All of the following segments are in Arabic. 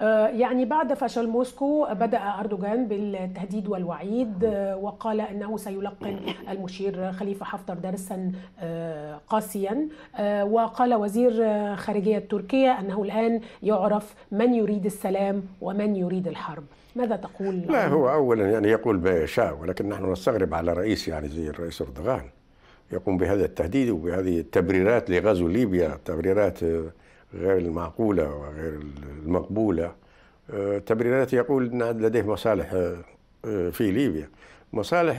آه، يعني بعد فشل موسكو بدأ أردوغان بالتهديد والوعيد آه، وقال أنه سيلقن المشير خليفة حفتر درسا آه، قاسيا وقال وزير خارجية تركيا أنه الآن يعرف من يريد السلام ومن يريد الحرب ماذا تقول؟ لا هو أولا يعني يقول ما يشاء ولكن نحن نستغرب على رئيس يعني زي الرئيس أردوغان يقوم بهذا التهديد وبهذه التبريرات لغزو ليبيا تبريرات غير المعقولة وغير المقبولة آه، تبريرات يقول أن لديه مصالح آه، آه، في ليبيا مصالح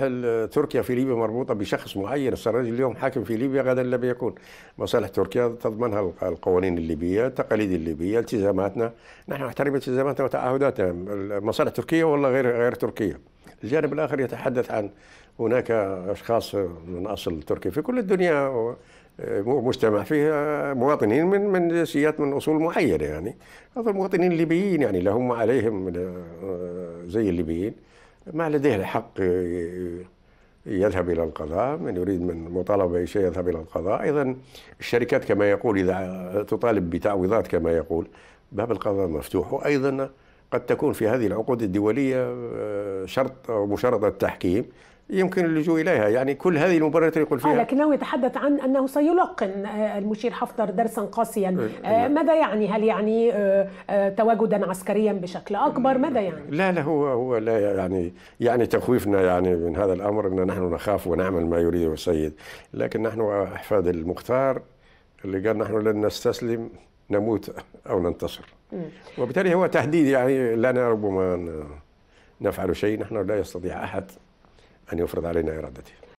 تركيا في ليبيا مربوطة بشخص معين السراج اليوم حاكم في ليبيا غدا لم يكون مصالح تركيا تضمنها القوانين الليبية التقاليد الليبية التزاماتنا نحن نحترم التزاماتنا وتعهداتنا مصالح تركيا والله غير غير تركية الجانب الآخر يتحدث عن هناك أشخاص من أصل تركي في كل الدنيا آه، مجتمع فيه مواطنين من من جنسيات من اصول معينه يعني هذول المواطنين الليبيين يعني لهم عليهم آه، زي الليبيين ما لديه الحق آه، يذهب الى القضاء من يريد من مطالبه بشيء يذهب الى القضاء ايضا الشركات كما يقول اذا تطالب بتعويضات كما يقول باب القضاء مفتوح وايضا قد تكون في هذه العقود الدوليه شرط او مشارطه تحكيم يمكن اللجوء اليها يعني كل هذه المبررات يقول آه، فيها آه لكنه يتحدث عن انه سيلقن آه، المشير حفتر درسا قاسيا إيه، آه إيه. ماذا يعني هل يعني آه،, آه تواجدا عسكريا بشكل اكبر ماذا يعني لا لا هو هو لا يعني يعني تخويفنا يعني من هذا الامر ان نحن نخاف ونعمل ما يريده السيد لكن نحن احفاد المختار اللي قال نحن لن نستسلم نموت او ننتصر وبالتالي هو تهديد يعني لنا ربما نفعل شيء نحن لا يستطيع احد أن يفرض علينا إرادته